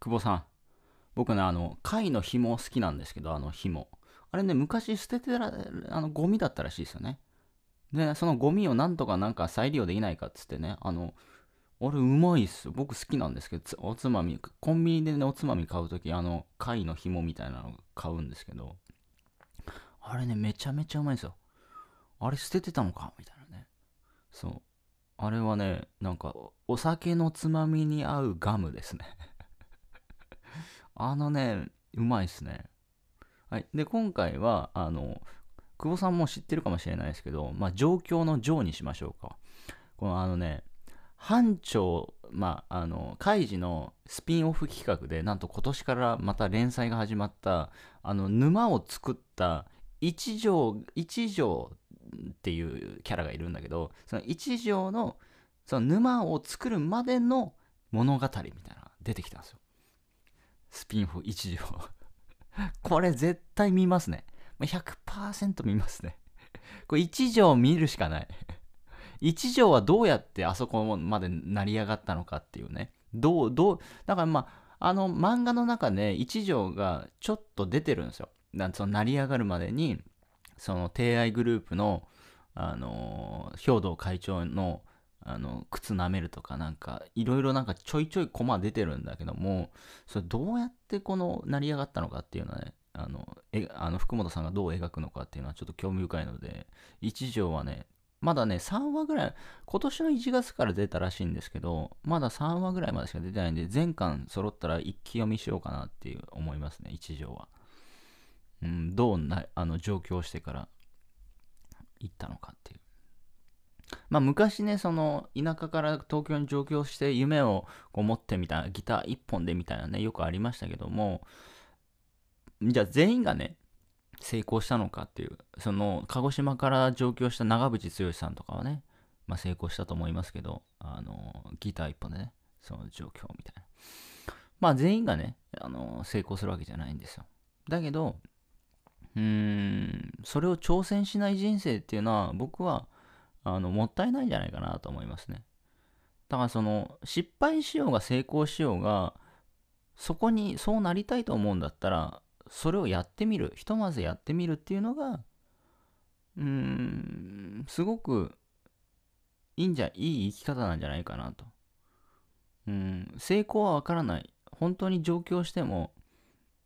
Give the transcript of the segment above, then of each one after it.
久保さん。僕ね、あの、貝の紐好きなんですけど、あの紐。あれね、昔捨ててら、あの、ゴミだったらしいですよね。で、そのゴミをなんとかなんか再利用できないかっつってね、あの、俺うまいっす。僕好きなんですけど、おつまみ、コンビニでね、おつまみ買うとき、あの、貝の紐みたいなの買うんですけど、あれね、めちゃめちゃうまいですよ。あれ捨ててたのかみたいなね。そう。あれはね、なんか、お酒のつまみに合うガムですねあのね、うまいっすね。はい。で、今回は、あの、久保さんも知ってるかもしれないですけど、まあ、状況の上にしましょうか。このあのね、班長、まあ、あの、カイジのスピンオフ企画で、なんと今年からまた連載が始まった、あの、沼を作った一条、一条っていうキャラがいるんだけど、その一条の、その沼を作るまでの物語みたいな出てきたんですよ。スピンオフ一条 これ絶対見ますね。100%見ますね これ一条見るしかない 一条はどうやってあそこまで成り上がったのかっていうね。どう、どう、だからまあ、あの漫画の中で一条がちょっと出てるんですよ。なその成り上がるまでに、その帝愛グループの、あのー、兵道会長のあの、靴舐めるとかなんか、いろいろなんかちょいちょいコマ出てるんだけども、それどうやってこの成り上がったのかっていうのはね、あの、えあの福本さんがどう描くのかっていうのはちょっと興味深いので、1条はね、まだね、3話ぐらい、今年の1月から出たらしいんですけど、まだ3話ぐらいまでしか出てないんで、全巻揃ったら一気読みしようかなっていう思いますね、1条は。うん、どうな、あの、上京してから行ったのかっていう。まあ、昔ね、その田舎から東京に上京して夢をこう持ってみたいな、ギター1本でみたいなね、よくありましたけども、じゃあ全員がね、成功したのかっていう、その鹿児島から上京した長渕剛さんとかはね、まあ、成功したと思いますけど、あのギター1本でね、その状況みたいな。まあ全員がね、あの成功するわけじゃないんですよ。だけど、うーん、それを挑戦しない人生っていうのは、僕は、あの、もったいないんじゃないかなと思いますね。だからその、失敗しようが成功しようが、そこにそうなりたいと思うんだったら、それをやってみる、ひとまずやってみるっていうのが、うーん、すごくいいんじゃ、いい生き方なんじゃないかなと。うん、成功はわからない。本当に上京しても、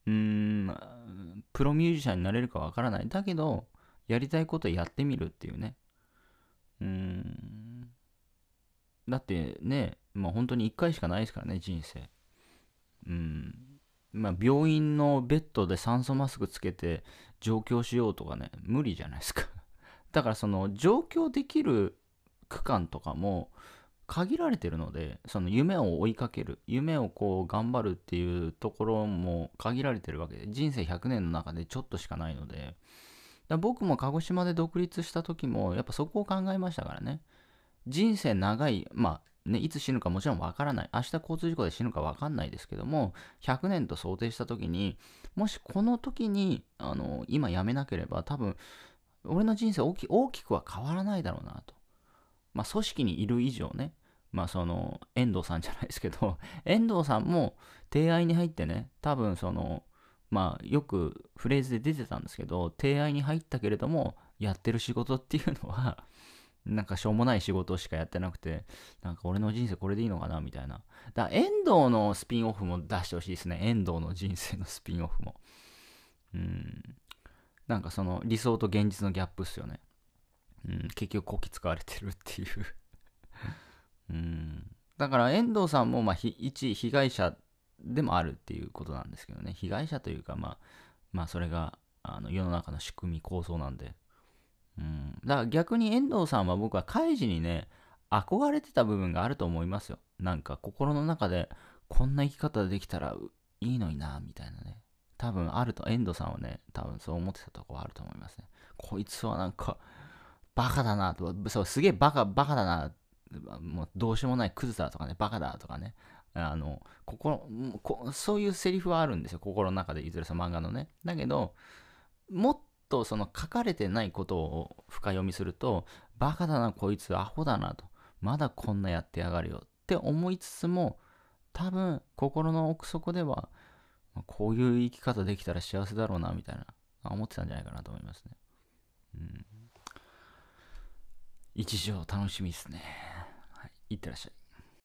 うーん、プロミュージシャンになれるかわからない。だけど、やりたいことやってみるっていうね。うん。だってね、まあ本当に1回しかないですからね、人生。うん。まあ病院のベッドで酸素マスクつけて上京しようとかね、無理じゃないですか だからその上京できる区間とかも限られてるので、その夢を追いかける、夢をこう頑張るっていうところも限られてるわけで、人生100年の中でちょっとしかないので、だ僕も鹿児島で独立した時もやっぱそこを考えましたからね人生長いまあねいつ死ぬかもちろんわからない明日交通事故で死ぬかわかんないですけども100年と想定した時にもしこの時にあの今やめなければ多分俺の人生大き大きくは変わらないだろうなとまあ組織にいる以上ねまあその遠藤さんじゃないですけど遠藤さんも提案に入ってね多分そのまあ、よくフレーズで出てたんですけど、提案に入ったけれども、やってる仕事っていうのは なんかしょうもない仕事しかやってなくて、なんか俺の人生これでいいのかなみたいな。だ遠藤のスピンオフも出してほしいですね。遠藤の人生のスピンオフも。うん。なんかその理想と現実のギャップっすよね。うん、結局こき使われてるっていううん。だから遠藤さんも、まあ、一被害者でもあるっていうことなんですけどね被害者というかまあまあそれがあの世の中の仕組み構想なんでうんだから逆に遠藤さんは僕は開示にね憧れてた部分があると思いますよなんか心の中でこんな生き方できたらいいのになみたいなね多分あると遠藤さんはね多分そう思ってたとこあると思いますねこいつはなんかバカだなとそうすげえバカバカだなもうどうしようもないクズだとかねバカだとかねあの、ここそういうセリフはあるんですよ。心の中で、いずれさ、漫画のね。だけど、もっとその書かれてないことを深読みすると、バカだな、こいつ、アホだなと。まだこんなやってやがるよって思いつつも、多分、心の奥底では、こういう生き方できたら幸せだろうな、みたいな、思ってたんじゃないかなと思いますね。うん。一条楽しみですね。はい。いってらっしゃい。